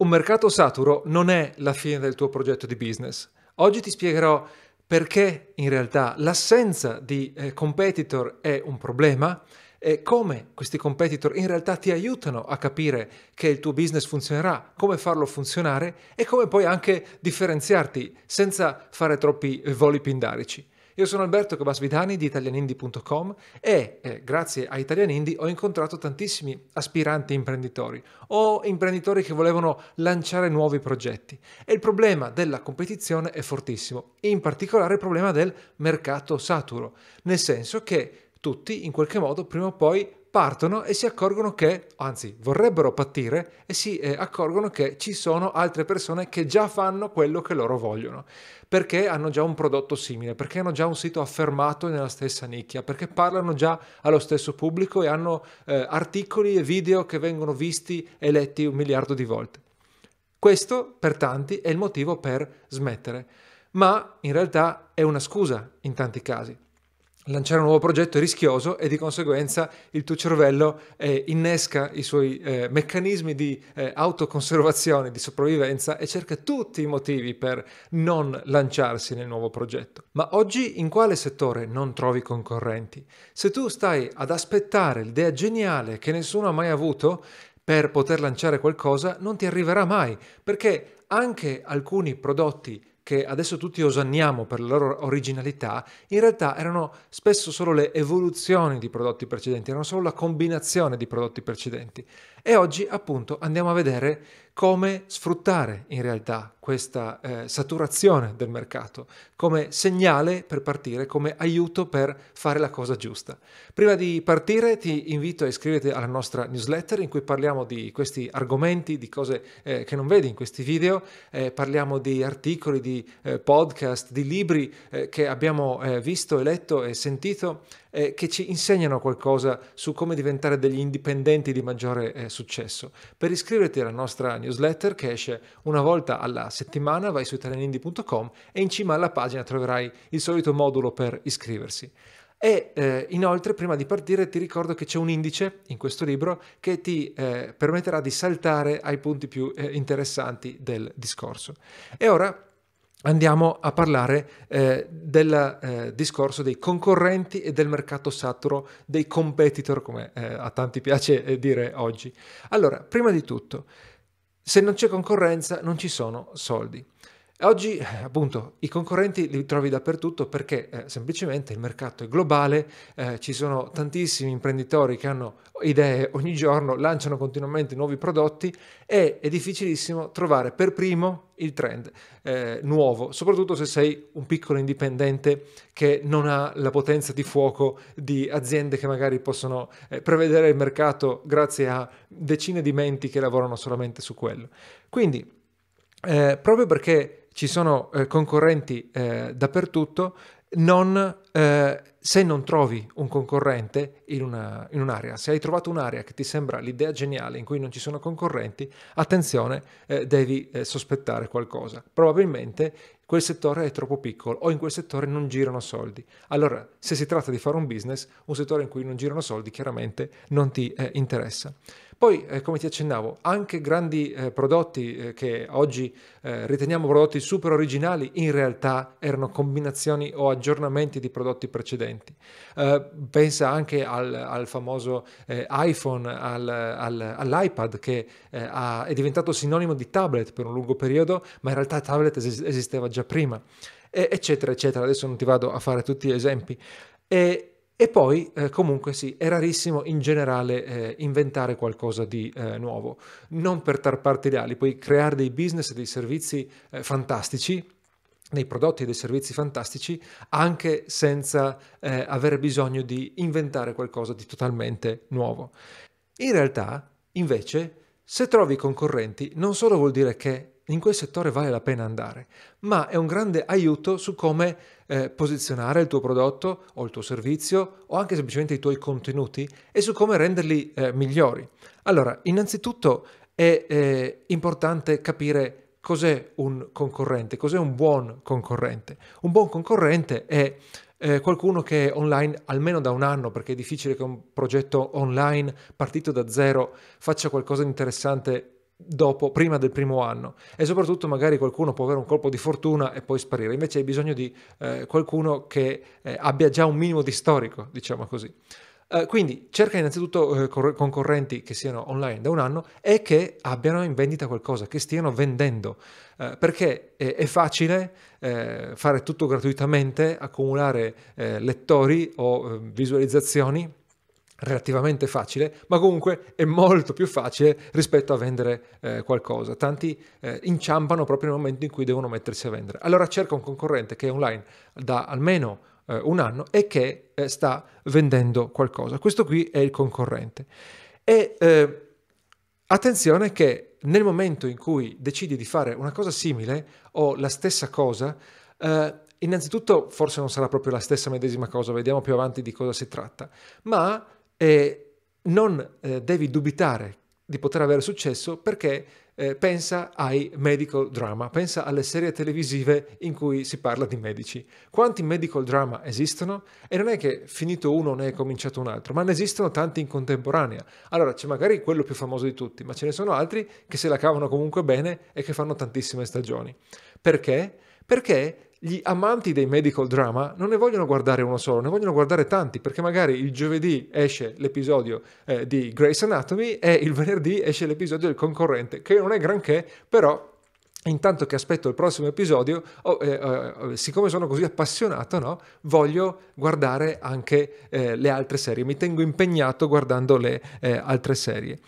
Un mercato saturo non è la fine del tuo progetto di business. Oggi ti spiegherò perché in realtà l'assenza di eh, competitor è un problema e come questi competitor in realtà ti aiutano a capire che il tuo business funzionerà, come farlo funzionare e come poi anche differenziarti senza fare troppi voli pindarici. Io sono Alberto Cabasvidani di italianindi.com e eh, grazie a Italianindi ho incontrato tantissimi aspiranti imprenditori o imprenditori che volevano lanciare nuovi progetti e il problema della competizione è fortissimo, in particolare il problema del mercato saturo, nel senso che tutti in qualche modo prima o poi partono e si accorgono che, anzi vorrebbero partire e si eh, accorgono che ci sono altre persone che già fanno quello che loro vogliono, perché hanno già un prodotto simile, perché hanno già un sito affermato nella stessa nicchia, perché parlano già allo stesso pubblico e hanno eh, articoli e video che vengono visti e letti un miliardo di volte. Questo per tanti è il motivo per smettere, ma in realtà è una scusa in tanti casi lanciare un nuovo progetto è rischioso e di conseguenza il tuo cervello eh, innesca i suoi eh, meccanismi di eh, autoconservazione, di sopravvivenza e cerca tutti i motivi per non lanciarsi nel nuovo progetto. Ma oggi in quale settore non trovi concorrenti? Se tu stai ad aspettare l'idea geniale che nessuno ha mai avuto, per poter lanciare qualcosa non ti arriverà mai, perché anche alcuni prodotti che adesso tutti osanniamo per la loro originalità, in realtà erano spesso solo le evoluzioni di prodotti precedenti, erano solo la combinazione di prodotti precedenti. E oggi appunto andiamo a vedere come sfruttare in realtà questa eh, saturazione del mercato, come segnale per partire, come aiuto per fare la cosa giusta. Prima di partire ti invito a iscriverti alla nostra newsletter in cui parliamo di questi argomenti, di cose eh, che non vedi in questi video, eh, parliamo di articoli, di eh, podcast, di libri eh, che abbiamo eh, visto e letto e sentito eh, che ci insegnano qualcosa su come diventare degli indipendenti di maggiore eh, successo. Per iscriverti alla nostra newsletter che esce una volta alla settimana, vai su italianindi.com e in cima alla pagina troverai il solito modulo per iscriversi. E eh, inoltre, prima di partire, ti ricordo che c'è un indice in questo libro che ti eh, permetterà di saltare ai punti più eh, interessanti del discorso. E ora andiamo a parlare eh, del eh, discorso dei concorrenti e del mercato saturo, dei competitor, come eh, a tanti piace eh, dire oggi. Allora, prima di tutto, se non c'è concorrenza non ci sono soldi. Oggi eh, appunto i concorrenti li trovi dappertutto perché eh, semplicemente il mercato è globale, eh, ci sono tantissimi imprenditori che hanno idee ogni giorno, lanciano continuamente nuovi prodotti e è difficilissimo trovare per primo il trend eh, nuovo, soprattutto se sei un piccolo indipendente che non ha la potenza di fuoco di aziende che magari possono eh, prevedere il mercato grazie a decine di menti che lavorano solamente su quello. Quindi, eh, proprio perché ci sono eh, concorrenti eh, dappertutto, non, eh, se non trovi un concorrente in, una, in, un'area, se hai trovato un'area che ti sembra l'idea geniale in cui non ci sono concorrenti, attenzione, eh, devi eh, sospettare qualcosa. Probabilmente quel settore è troppo piccolo o in quel settore non girano soldi. Allora, se si tratta di fare un business, un settore in cui non girano soldi chiaramente non ti eh, interessa. Poi, eh, come ti accennavo, anche grandi eh, prodotti eh, che oggi eh, riteniamo prodotti super originali, in realtà erano combinazioni o aggiornamenti di prodotti precedenti. Eh, pensa anche al, al famoso iPhone, al, al, all'iPad che ha, è diventato sinonimo di tablet per un lungo periodo, ma in realtà tablet es- esisteva già prima, e, eccetera, eccetera. Adesso non ti vado a fare tutti gli esempi. E, e poi, eh, comunque sì, è rarissimo in generale eh, inventare qualcosa di eh, nuovo, non per tarparti le ali, puoi creare dei business, dei servizi eh, fantastici, dei prodotti e dei servizi fantastici anche senza eh, avere bisogno di inventare qualcosa di totalmente nuovo. In realtà, invece, se trovi concorrenti non solo vuol dire che in quel settore vale la pena andare, ma è un grande aiuto su come eh, posizionare il tuo prodotto o il tuo servizio o anche semplicemente i tuoi contenuti e su come renderli eh, migliori. Allora, innanzitutto è eh, importante capire cos'è un concorrente, cos'è un buon concorrente. Un buon concorrente è eh, qualcuno che è online almeno da un anno, perché è difficile che un progetto online partito da zero faccia qualcosa di interessante dopo, prima del primo anno e soprattutto magari qualcuno può avere un colpo di fortuna e poi sparire, invece hai bisogno di eh, qualcuno che eh, abbia già un minimo di storico, diciamo così. Eh, quindi cerca innanzitutto eh, concorrenti che siano online da un anno e che abbiano in vendita qualcosa, che stiano vendendo, eh, perché è facile fare tutto gratuitamente, accumulare lettori o visualizzazioni relativamente facile, ma comunque è molto più facile rispetto a vendere eh, qualcosa. Tanti eh, inciampano proprio nel momento in cui devono mettersi a vendere. Allora cerca un concorrente che è online da almeno eh, un anno e che eh, sta vendendo qualcosa. Questo qui è il concorrente. E eh, attenzione che nel momento in cui decidi di fare una cosa simile o la stessa cosa, eh, innanzitutto forse non sarà proprio la stessa medesima cosa, vediamo più avanti di cosa si tratta, ma e non eh, devi dubitare di poter avere successo perché eh, pensa ai medical drama, pensa alle serie televisive in cui si parla di medici. Quanti medical drama esistono? E non è che finito uno ne è cominciato un altro, ma ne esistono tanti in contemporanea. Allora c'è magari quello più famoso di tutti, ma ce ne sono altri che se la cavano comunque bene e che fanno tantissime stagioni. Perché? Perché gli amanti dei medical drama non ne vogliono guardare uno solo, ne vogliono guardare tanti, perché magari il giovedì esce l'episodio eh, di Grey's Anatomy e il venerdì esce l'episodio del concorrente, che non è granché, però intanto che aspetto il prossimo episodio, oh, eh, eh, siccome sono così appassionato, no, voglio guardare anche eh, le altre serie, mi tengo impegnato guardando le eh, altre serie.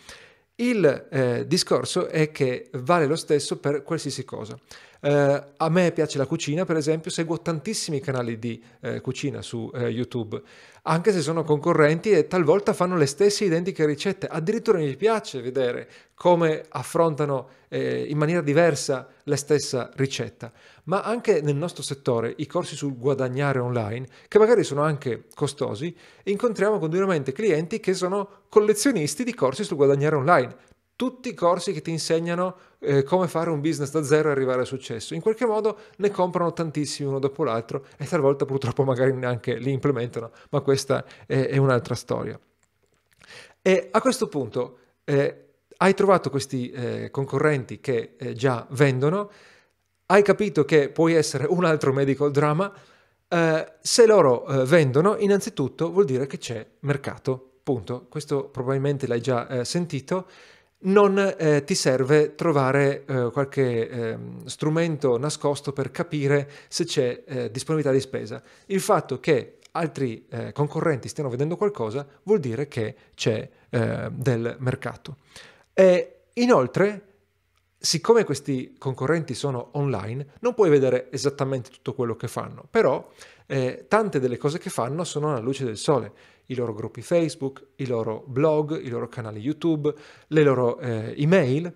Il eh, discorso è che vale lo stesso per qualsiasi cosa. Eh, a me piace la cucina, per esempio, seguo tantissimi canali di eh, cucina su eh, YouTube, anche se sono concorrenti e talvolta fanno le stesse identiche ricette. Addirittura mi piace vedere come affrontano eh, in maniera diversa la stessa ricetta. Ma anche nel nostro settore, i corsi sul guadagnare online, che magari sono anche costosi, incontriamo continuamente clienti che sono collezionisti di corsi sul guadagnare online tutti i corsi che ti insegnano eh, come fare un business da zero e arrivare al successo. In qualche modo ne comprano tantissimi uno dopo l'altro e talvolta purtroppo magari neanche li implementano, ma questa è, è un'altra storia. E a questo punto eh, hai trovato questi eh, concorrenti che eh, già vendono, hai capito che puoi essere un altro medical drama, eh, se loro eh, vendono innanzitutto vuol dire che c'è mercato, punto. Questo probabilmente l'hai già sentito non eh, ti serve trovare eh, qualche eh, strumento nascosto per capire se c'è eh, disponibilità di spesa. Il fatto che altri eh, concorrenti stiano vedendo qualcosa vuol dire che c'è eh, del mercato. E inoltre siccome questi concorrenti sono online, non puoi vedere esattamente tutto quello che fanno, però eh, tante delle cose che fanno sono alla luce del sole, i loro gruppi Facebook, i loro blog, i loro canali YouTube, le loro eh, email,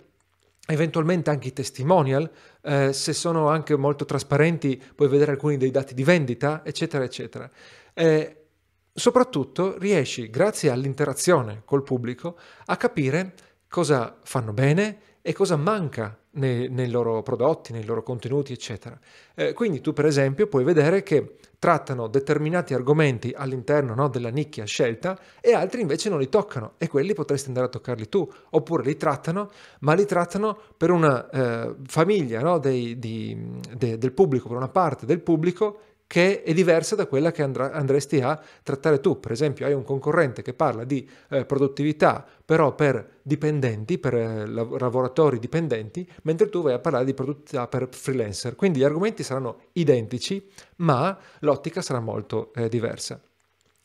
eventualmente anche i testimonial, eh, se sono anche molto trasparenti puoi vedere alcuni dei dati di vendita, eccetera, eccetera. Eh, soprattutto riesci, grazie all'interazione col pubblico, a capire cosa fanno bene, e cosa manca nei, nei loro prodotti, nei loro contenuti, eccetera. Eh, quindi tu per esempio puoi vedere che trattano determinati argomenti all'interno no, della nicchia scelta e altri invece non li toccano e quelli potresti andare a toccarli tu, oppure li trattano, ma li trattano per una eh, famiglia no, dei, di, de, del pubblico, per una parte del pubblico che è diversa da quella che andrà, andresti a trattare tu. Per esempio, hai un concorrente che parla di eh, produttività, però per dipendenti, per eh, lavoratori dipendenti, mentre tu vai a parlare di produttività per freelancer. Quindi gli argomenti saranno identici, ma l'ottica sarà molto eh, diversa.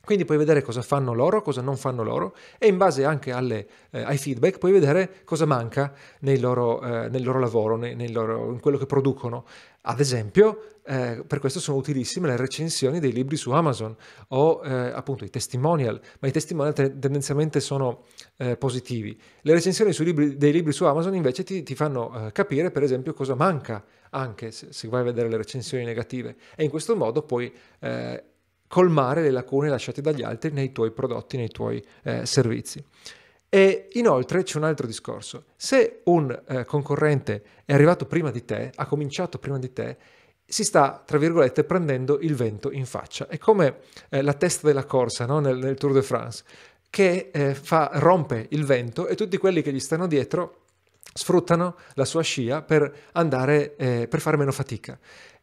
Quindi puoi vedere cosa fanno loro, cosa non fanno loro e in base anche alle, eh, ai feedback puoi vedere cosa manca loro, eh, nel loro lavoro, nel, nel loro, in quello che producono ad esempio, eh, per questo sono utilissime le recensioni dei libri su Amazon o eh, appunto i testimonial, ma i testimonial te- tendenzialmente sono eh, positivi. Le recensioni libri, dei libri su Amazon invece ti, ti fanno eh, capire per esempio cosa manca, anche se, se, vai a vedere le recensioni negative, e in questo modo puoi eh, colmare le lacune lasciate dagli altri nei tuoi prodotti, nei tuoi eh, servizi. E inoltre c'è un altro discorso. Se un eh, concorrente è arrivato prima di te, ha cominciato prima di te, si sta, tra virgolette, prendendo il vento in faccia. È come eh, la testa della corsa no? nel, nel, Tour de France, che eh, fa, rompe il vento e tutti quelli che gli stanno dietro sfruttano la sua scia per andare, eh, per fare meno fatica.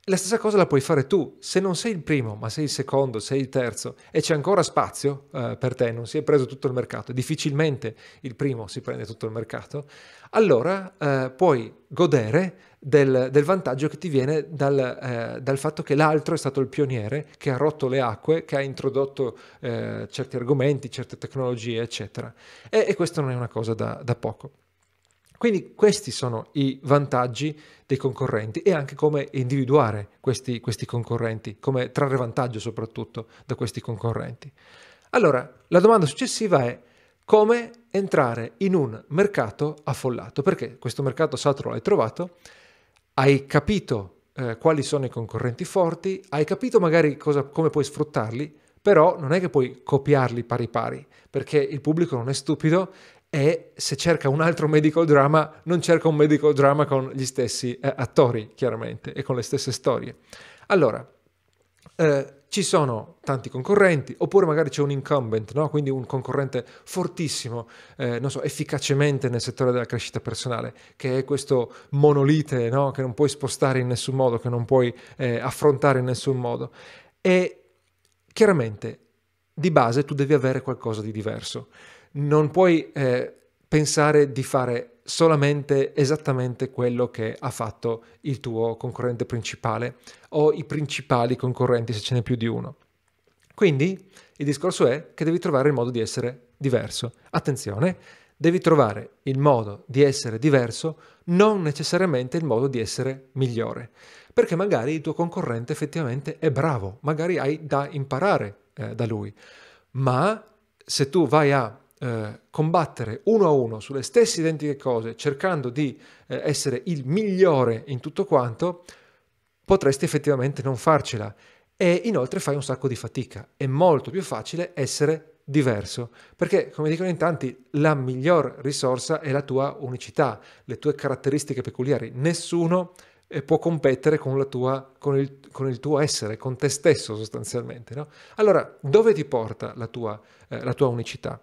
La stessa cosa la puoi fare tu, se non sei il primo, ma sei il secondo, sei il terzo e c'è ancora spazio eh, per te, non si è preso tutto il mercato, difficilmente il primo si prende tutto il mercato, allora eh, puoi godere del, del, vantaggio che ti viene dal, eh, dal, fatto che l'altro è stato il pioniere che ha rotto le acque, che ha introdotto eh, certi argomenti, certe tecnologie, eccetera. E, e questa non è una cosa da, da poco. Quindi questi sono i vantaggi dei concorrenti e anche come individuare questi, questi concorrenti, come trarre vantaggio soprattutto da questi concorrenti. Allora, la domanda successiva è come entrare in un mercato affollato, perché questo mercato saturo l'hai trovato, hai capito eh, quali sono i concorrenti forti, hai capito magari cosa, come puoi sfruttarli, però non è che puoi copiarli pari pari, perché il pubblico non è stupido e se cerca un altro medical drama non cerca un medical drama con gli stessi eh, attori chiaramente e con le stesse storie. Allora, eh, ci sono tanti concorrenti, oppure magari c'è un incumbent, no? quindi un concorrente fortissimo, eh, so, efficacemente nel settore della crescita personale, che è questo monolite no? che non puoi spostare in nessun modo, che non puoi eh, affrontare in nessun modo. E chiaramente di base tu devi avere qualcosa di diverso non puoi eh, pensare di fare solamente esattamente quello che ha fatto il tuo concorrente principale o i principali concorrenti se ce n'è più di uno. Quindi il discorso è che devi trovare il modo di essere diverso. Attenzione, devi trovare il modo di essere diverso, non necessariamente il modo di essere migliore, perché magari il tuo concorrente effettivamente è bravo, magari hai da imparare eh, da lui, ma se tu vai a eh, combattere uno a uno sulle stesse identiche cose, cercando di eh, essere il migliore in tutto quanto, potresti effettivamente non farcela. E inoltre fai un sacco di fatica. È molto più facile essere diverso, perché come dicono in tanti, la miglior risorsa è la tua unicità, le tue caratteristiche peculiari. Nessuno eh, può competere con, tua, con, il, con, il, tuo essere, con te stesso sostanzialmente. No? Allora, dove ti porta la tua, eh, la tua unicità?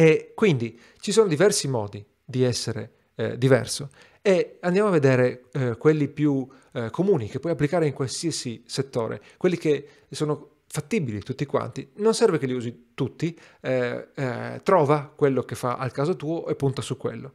E quindi ci sono diversi modi di essere eh, diverso e andiamo a vedere eh, quelli più eh, comuni che puoi applicare in qualsiasi settore, quelli che sono fattibili tutti quanti, non serve che li usi tutti, eh, eh, trova quello che fa al caso tuo e punta su quello.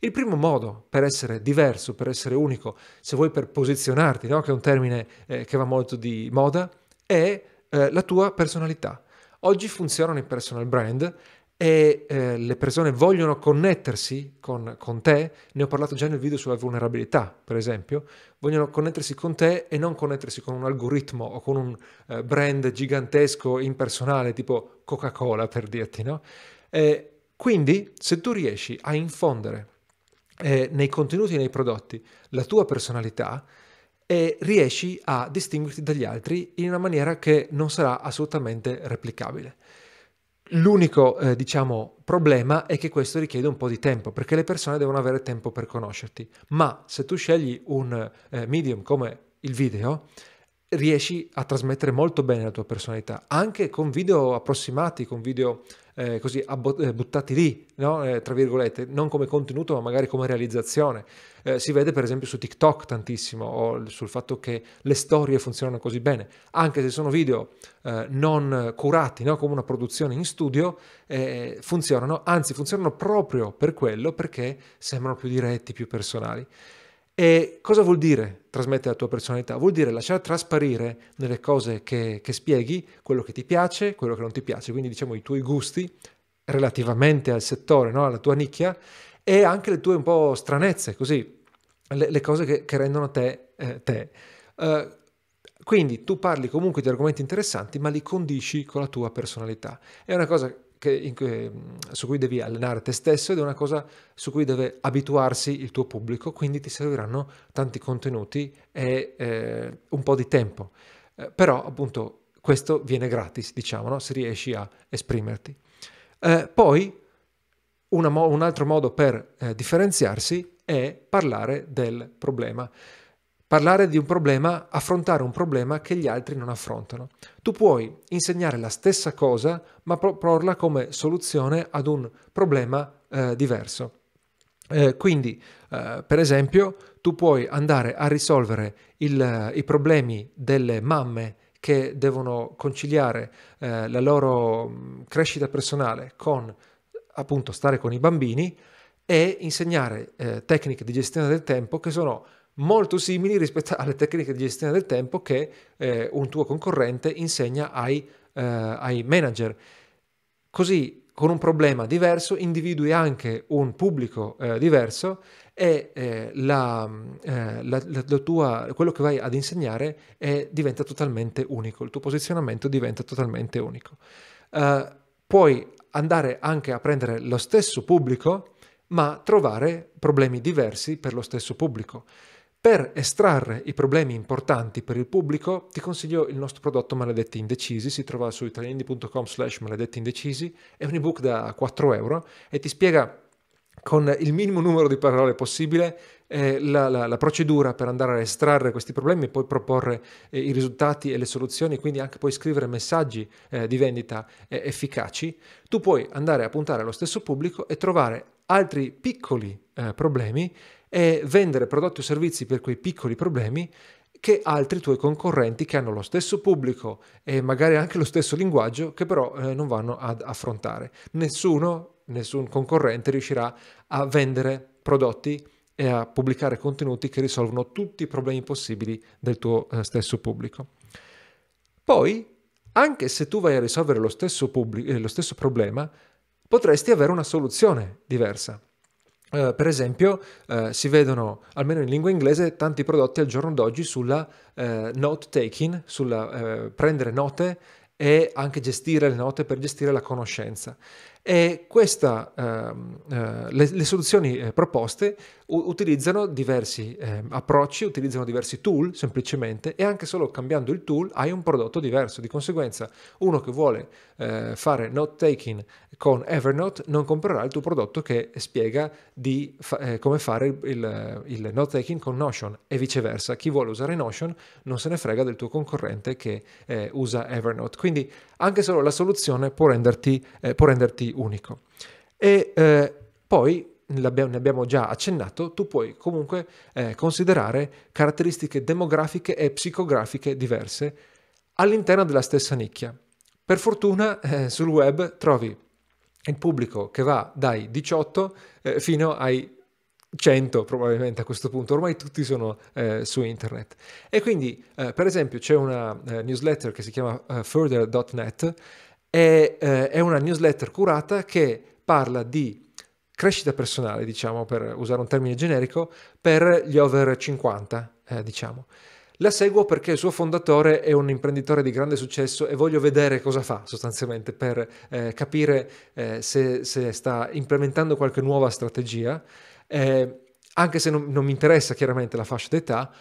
Il primo modo per essere diverso, per essere unico, se vuoi per posizionarti, no? che è un termine eh, che va molto di moda, è la tua personalità. Oggi funzionano i personal brand e eh, le persone vogliono connettersi con, con, te, ne ho parlato già nel video sulla vulnerabilità, per esempio, vogliono connettersi con te e non connettersi con un algoritmo o con un eh, brand gigantesco, impersonale, tipo Coca-Cola, per dirti, no? Eh, quindi, se tu riesci a infondere eh, nei contenuti e nei prodotti la tua personalità, e riesci a distinguerti dagli altri in una maniera che non sarà assolutamente replicabile. L'unico, eh, diciamo, problema è che questo richiede un po' di tempo, perché le persone devono avere tempo per conoscerti. Ma se tu scegli un eh, medium come il video, riesci a trasmettere molto bene la tua personalità, anche con video approssimati, con video eh, così eh, buttati lì, no? eh, tra virgolette, non come contenuto ma magari come realizzazione. Eh, si vede per esempio su TikTok tantissimo o sul fatto che le storie funzionano così bene, anche se sono video eh, non curati no? come una produzione in studio, eh, funzionano, anzi funzionano proprio per quello perché sembrano più diretti, più personali. E cosa vuol dire trasmettere la tua personalità? Vuol dire lasciare trasparire nelle cose che, che, spieghi quello che ti piace, quello che non ti piace, quindi diciamo i tuoi gusti relativamente al settore, no? alla tua nicchia e anche le tue un po' stranezze, così le, le cose che, che, rendono te eh, te. Uh, quindi tu parli comunque di argomenti interessanti, ma li condisci con la tua personalità. È una cosa che, che, mm, su cui devi allenare te stesso ed è una cosa su cui deve abituarsi il tuo pubblico, quindi ti serviranno tanti contenuti e eh, un po' di tempo. Eh, però appunto questo viene gratis, diciamo, no? se riesci a esprimerti. Eh, poi mo- un altro modo per eh, differenziarsi è parlare del problema parlare di un problema, affrontare un problema che gli altri non affrontano. Tu puoi insegnare la stessa cosa, ma proporla come soluzione ad un problema eh, diverso. Eh, quindi, eh, per esempio, tu puoi andare a risolvere il, i problemi delle mamme che devono conciliare eh, la loro mm, crescita personale con appunto stare con i bambini e insegnare eh, tecniche di gestione del tempo che sono molto simili rispetto alle tecniche di gestione del tempo che eh, un tuo concorrente insegna ai, eh, ai manager. Così con un problema diverso individui anche un pubblico eh, diverso e eh, la, eh, la, la tua, quello che vai ad insegnare è, diventa totalmente unico, il tuo posizionamento diventa totalmente unico. Uh, puoi andare anche a prendere lo stesso pubblico, ma trovare problemi diversi per lo stesso pubblico. Per estrarre i problemi importanti per il pubblico ti consiglio il nostro prodotto Maledetti Indecisi, si trova su italianidi.com slash maledetti indecisi, è un ebook da 4 euro e ti spiega con il minimo numero di parole possibile eh, la, la, la, procedura per andare a estrarre questi problemi e poi proporre eh, i risultati e le soluzioni, quindi anche poi scrivere messaggi eh, di vendita eh, efficaci, tu puoi andare a puntare allo stesso pubblico e trovare altri piccoli eh, problemi e vendere prodotti o servizi per quei piccoli problemi che altri tuoi concorrenti che hanno lo stesso pubblico e magari anche lo stesso linguaggio che però eh, non vanno ad affrontare. Nessuno, nessun concorrente riuscirà a vendere prodotti e a pubblicare contenuti che risolvono tutti i problemi possibili del tuo eh, stesso pubblico. Poi, anche se tu vai a risolvere lo stesso, pubblico, eh, lo stesso problema, potresti avere una soluzione diversa. Eh, per esempio, uh, si vedono, almeno in lingua inglese, tanti prodotti al giorno d'oggi sulla uh, eh, note taking, sulla prendere note e anche gestire le note per gestire la conoscenza. E questa, ehm, eh, le, le, soluzioni eh, proposte utilizzano diversi eh, approcci, utilizzano diversi tool semplicemente e anche solo cambiando il tool hai un prodotto diverso. Di conseguenza uno che vuole eh, fare note taking con Evernote non comprerà il tuo prodotto che spiega di fa- eh, come fare il, il, il note taking con Notion e viceversa. Chi vuole usare Notion non se ne frega del tuo concorrente che eh, usa Evernote. Quindi quindi anche solo la soluzione può renderti, eh, può renderti unico. E eh, poi ne abbiamo già accennato, tu puoi comunque eh, considerare caratteristiche demografiche e psicografiche diverse all'interno della stessa nicchia. Per fortuna eh, sul web trovi il pubblico che va dai 18 eh, fino ai 100 probabilmente a questo punto, ormai tutti sono eh, su internet. E quindi, eh, per esempio, c'è una eh, newsletter che si chiama eh, further.net, è, eh, è una newsletter curata che parla di crescita personale, diciamo, per usare un termine generico, per gli over 50, eh, diciamo. La seguo perché il suo fondatore è un imprenditore di grande successo e voglio vedere cosa fa sostanzialmente per capire se, se sta implementando qualche nuova strategia eh, anche se non, non, mi interessa chiaramente la fascia d'età,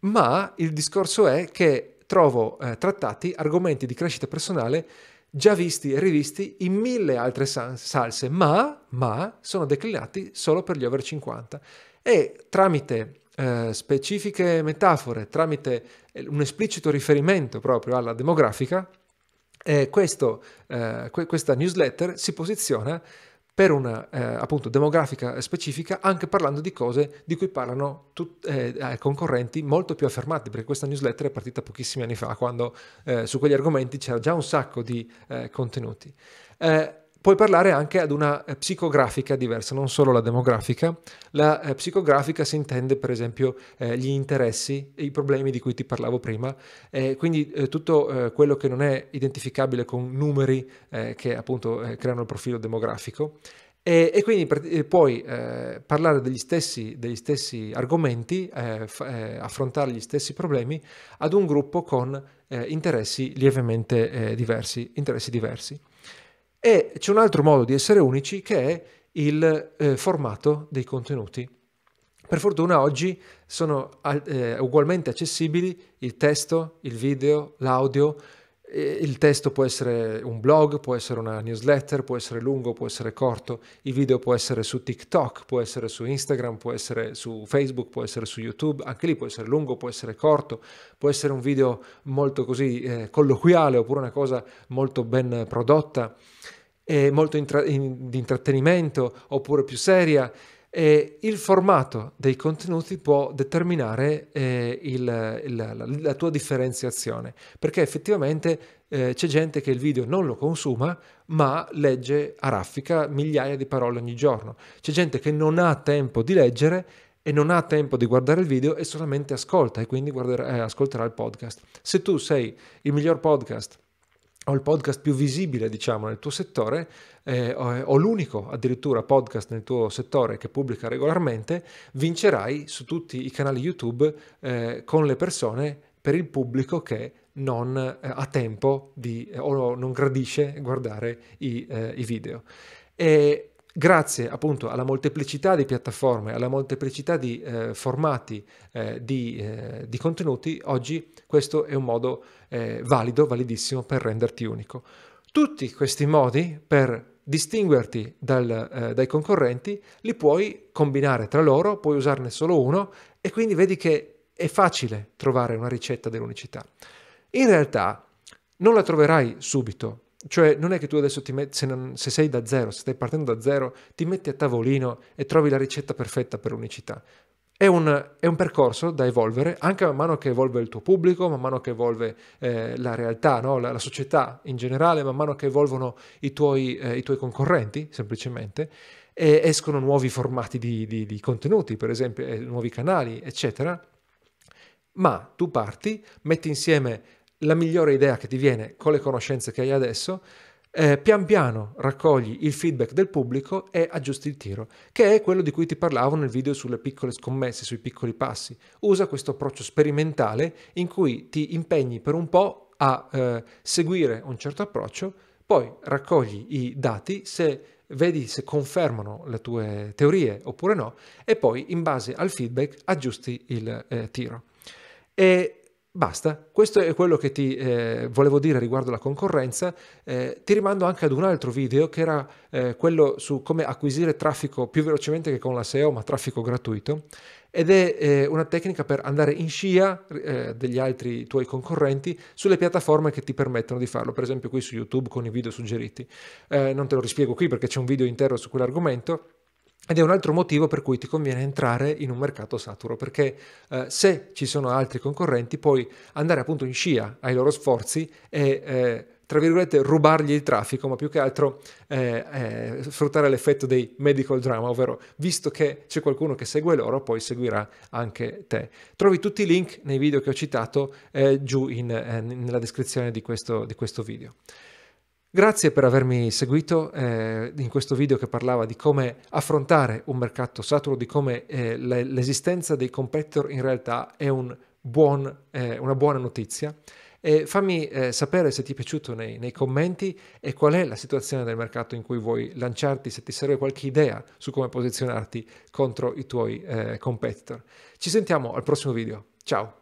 ma il discorso è che trovo eh, trattati argomenti di crescita personale già visti e rivisti in mille altre salse, ma, ma sono declinati solo per gli over 50 e tramite eh, specifiche metafore, tramite eh, un esplicito riferimento proprio alla demografica, eh, questo, eh, que- questa newsletter si posiziona per una eh, appunto demografica specifica, anche parlando di cose di cui parlano tut- eh, eh, concorrenti molto più affermati, perché questa newsletter è partita pochissimi anni fa, quando eh, su quegli argomenti c'era già un sacco di eh, contenuti. Eh, puoi parlare anche ad una eh, psicografica diversa, non solo la demografica. La eh, psicografica si intende per esempio eh, gli interessi, i problemi di cui ti parlavo prima, eh, quindi eh, tutto eh, quello che non è identificabile con numeri che appunto creano il profilo demografico. E, e quindi per, puoi parlare degli stessi, degli stessi argomenti, f- affrontare gli stessi problemi ad un gruppo con interessi lievemente diversi, interessi diversi. E c'è un altro modo di essere unici che è il eh, formato dei contenuti. Per fortuna oggi sono eh, ugualmente accessibili il testo, il video, l'audio. Il testo può essere un blog, può essere una newsletter, può essere lungo, può essere corto, il video può essere su TikTok, può essere su Instagram, può essere su Facebook, può essere su YouTube, anche lì può essere lungo, può essere corto, può essere un video molto così eh, colloquiale oppure una cosa molto ben prodotta eh, molto intra- in, di intrattenimento oppure più seria. Eh, il formato dei contenuti può determinare eh, il, il, la, la, tua differenziazione, perché effettivamente eh, c'è gente che il video non lo consuma, ma legge a raffica migliaia di parole ogni giorno. C'è gente che non ha tempo di leggere e non ha tempo di guardare il video e solamente ascolta e quindi guarderà, eh, ascolterà il podcast. Se tu sei il miglior podcast ho il podcast più visibile, diciamo, nel tuo settore, eh, o l'unico addirittura podcast nel tuo settore che pubblica regolarmente, vincerai su tutti i canali YouTube eh, con le persone per il pubblico che non eh, ha tempo di, eh, o non gradisce guardare i, eh, i video. E grazie appunto alla molteplicità di piattaforme, alla molteplicità di eh, formati, eh, di, eh, di, contenuti, oggi questo è un modo eh, valido, validissimo per renderti unico. Tutti questi modi per distinguerti dal, eh, dai concorrenti li puoi combinare tra loro, puoi usarne solo uno e quindi vedi che è facile trovare una ricetta dell'unicità. In realtà non la troverai subito cioè non è che tu adesso ti metti, se, non, se sei da zero, se stai partendo da zero, ti metti a tavolino e trovi la ricetta perfetta per unicità. È un, è un, percorso da evolvere anche man mano che evolve il tuo pubblico, man mano che evolve eh, la realtà, no? la, la, società in generale, man mano che evolvono i tuoi, eh, i tuoi concorrenti, semplicemente, e escono nuovi formati di, di, di contenuti, per esempio, eh, nuovi canali, eccetera. Ma tu parti, metti insieme la migliore idea che ti viene con le conoscenze che hai adesso, eh, pian piano raccogli il feedback del pubblico e aggiusti il tiro, che è quello di cui ti parlavo nel video sulle piccole scommesse, sui piccoli passi. Usa questo approccio sperimentale in cui ti impegni per un po' a eh, seguire un certo approccio, poi raccogli i dati, se vedi se confermano le tue teorie oppure no, e poi in base al feedback aggiusti il eh, tiro. E Basta, questo è quello che ti eh, volevo dire riguardo la concorrenza. Eh, ti rimando anche ad un altro video che era eh, quello su come acquisire traffico più velocemente che con la SEO, ma traffico gratuito. Ed è eh, una tecnica per andare in scia eh, degli altri tuoi concorrenti sulle piattaforme che ti permettono di farlo, per esempio qui su YouTube con i video suggeriti. Eh, non te lo rispiego qui perché c'è un video intero su quell'argomento ed è un altro motivo per cui ti conviene entrare in un mercato saturo, perché eh, se ci sono altri concorrenti puoi andare appunto in scia ai loro sforzi e eh, tra virgolette rubargli il traffico, ma più che altro eh, eh sfruttare l'effetto dei medical drama, ovvero visto che c'è qualcuno che segue loro, poi seguirà anche te. Trovi tutti i link nei video che ho citato eh, giù in, eh, nella descrizione di questo, di questo video. Grazie per avermi seguito eh, in questo video che parlava di come affrontare un mercato saturo, di come eh, l'esistenza dei competitor in realtà è un buon, eh, una buona notizia. E fammi eh, sapere se ti è piaciuto nei, nei, commenti e qual è la situazione del mercato in cui vuoi lanciarti, se ti serve qualche idea su come posizionarti contro i tuoi eh, competitor. Ci sentiamo al prossimo video. Ciao!